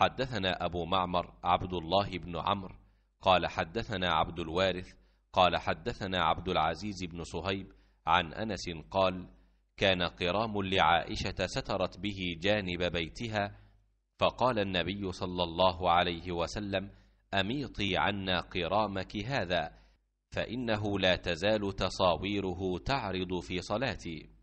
حدثنا أبو معمر عبد الله بن عمرو قال حدثنا عبد الوارث قال حدثنا عبد العزيز بن صهيب عن أنس قال كان قرام لعائشة سترت به جانب بيتها فقال النبي صلى الله عليه وسلم أميطي عنا قرامك هذا فإنه لا تزال تصاويره تعرض في صلاتي